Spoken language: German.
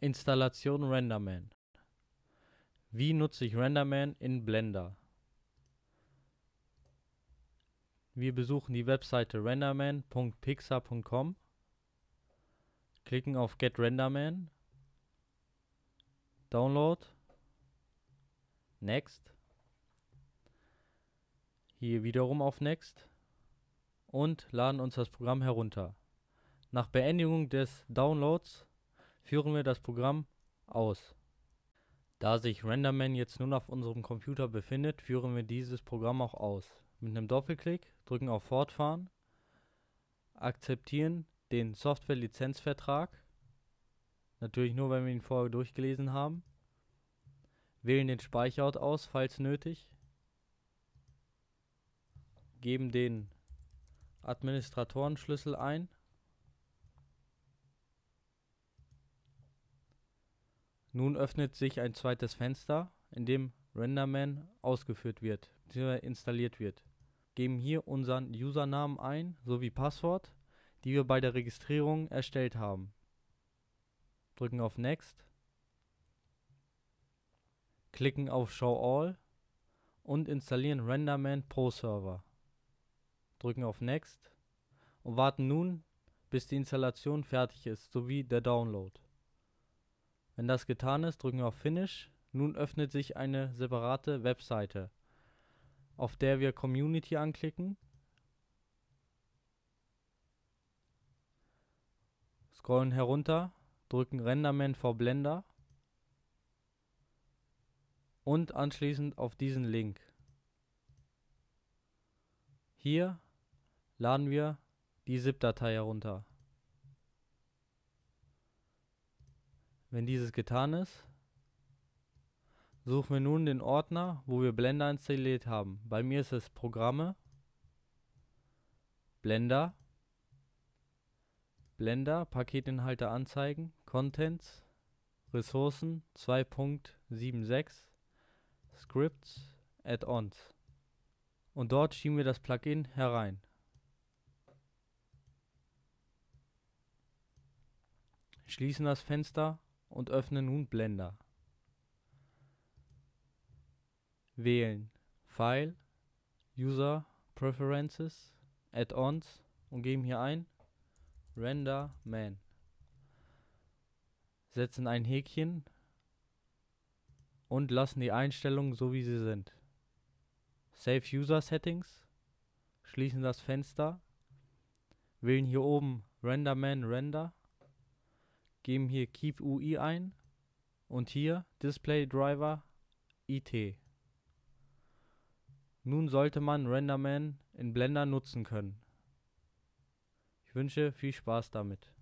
Installation RenderMan Wie nutze ich RenderMan in Blender? Wir besuchen die Webseite renderman.pixar.com, klicken auf Get RenderMan, Download, Next, hier wiederum auf Next und laden uns das Programm herunter. Nach Beendigung des Downloads führen wir das Programm aus. Da sich RenderMan jetzt nun auf unserem Computer befindet, führen wir dieses Programm auch aus. Mit einem Doppelklick drücken auf Fortfahren, akzeptieren den Software-Lizenzvertrag, natürlich nur, wenn wir ihn vorher durchgelesen haben, wählen den Speicherort aus, falls nötig, geben den Administratorenschlüssel ein Nun öffnet sich ein zweites Fenster, in dem RenderMan ausgeführt wird bzw. installiert wird. Geben hier unseren Usernamen ein sowie Passwort, die wir bei der Registrierung erstellt haben. Drücken auf Next, klicken auf Show All und installieren RenderMan Pro Server. Drücken auf Next und warten nun, bis die Installation fertig ist sowie der Download. Wenn das getan ist, drücken wir auf Finish. Nun öffnet sich eine separate Webseite, auf der wir Community anklicken. Scrollen herunter, drücken Renderman for Blender und anschließend auf diesen Link. Hier laden wir die ZIP-Datei herunter. Wenn dieses getan ist, suchen wir nun den Ordner, wo wir Blender installiert haben. Bei mir ist es Programme, Blender, Blender, Paketinhalte anzeigen, Contents, Ressourcen 2.76, Scripts, Add-ons. Und dort schieben wir das Plugin herein. Schließen das Fenster und öffne nun Blender. Wählen File, User, Preferences, Add-ons und geben hier ein Render Man. Setzen ein Häkchen und lassen die Einstellungen so wie sie sind. Save User Settings, schließen das Fenster, wählen hier oben Render Man Render geben hier Keep UI ein und hier Display Driver IT. Nun sollte man RenderMan in Blender nutzen können. Ich wünsche viel Spaß damit.